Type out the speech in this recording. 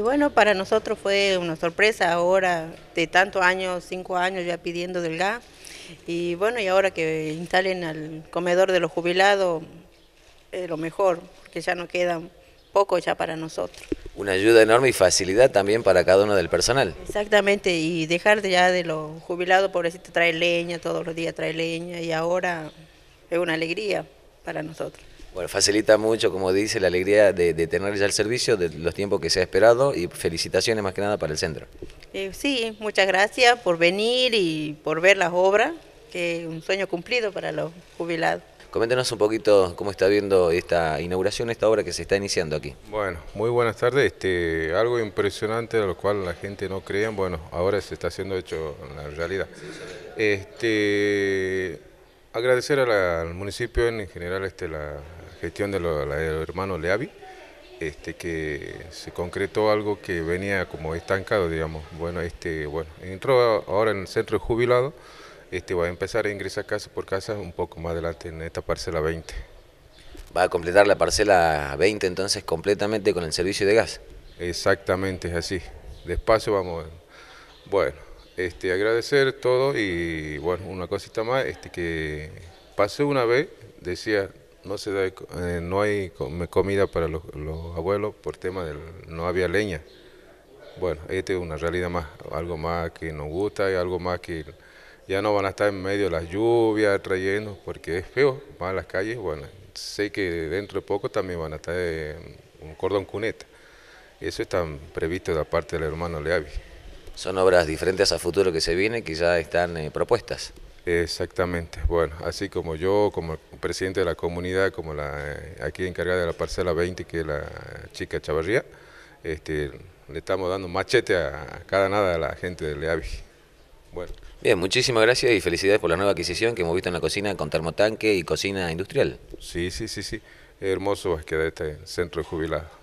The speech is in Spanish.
Y bueno, para nosotros fue una sorpresa ahora, de tantos años, cinco años ya pidiendo del gas. Y bueno, y ahora que instalen al comedor de los jubilados, lo mejor, que ya no queda poco ya para nosotros. Una ayuda enorme y facilidad también para cada uno del personal. Exactamente, y dejar de ya de los jubilados, pobrecito, trae leña, todos los días trae leña, y ahora es una alegría para nosotros. Bueno, facilita mucho, como dice, la alegría de, tener ya el servicio, de los tiempos que se ha esperado y felicitaciones más que nada para el centro. Eh, sí, muchas gracias por venir y por ver las obras, que es un sueño cumplido para los jubilados. Coméntenos un poquito cómo está viendo esta inauguración, esta obra que se está iniciando aquí. Bueno, muy buenas tardes. Este, algo impresionante de lo cual la gente no creía, bueno, ahora se está haciendo hecho en la realidad. Este, agradecer al municipio en general este, la, gestión de los, hermanos Leavi, este, que se concretó algo que venía como estancado, digamos. Bueno, este, bueno, entró ahora en el centro de jubilado, este, va a empezar a ingresar casa por casa un poco más adelante en esta parcela 20. Va a completar la parcela 20 entonces completamente con el servicio de gas. Exactamente, es así. Despacio vamos. Bueno, este, agradecer todo y bueno, una cosita más, este, que pasé una vez, decía, no se da, eh, no hay comida para los, abuelos por tema del no había leña. Bueno, esta es una realidad más, algo más que nos gusta y algo más que ya no van a estar en medio de las lluvias trayendo, porque es feo, van a las calles, bueno, sé que dentro de poco también van a estar eh, un cordón cuneta. Eso está previsto de la parte del hermano Leavi. Son obras diferentes a futuro que se viene, quizás están eh, propuestas. Exactamente. Bueno, así como yo, como presidente de la comunidad, como la eh, aquí encargada de la parcela 20, que es la chica Chavarría, este, le estamos dando machete a cada nada a la gente de leavi Bueno. Bien, muchísimas gracias y felicidades por la nueva adquisición que hemos visto en la cocina con termotanque y cocina industrial. Sí, sí, sí, sí. Hermoso va a quedar este centro de jubilados.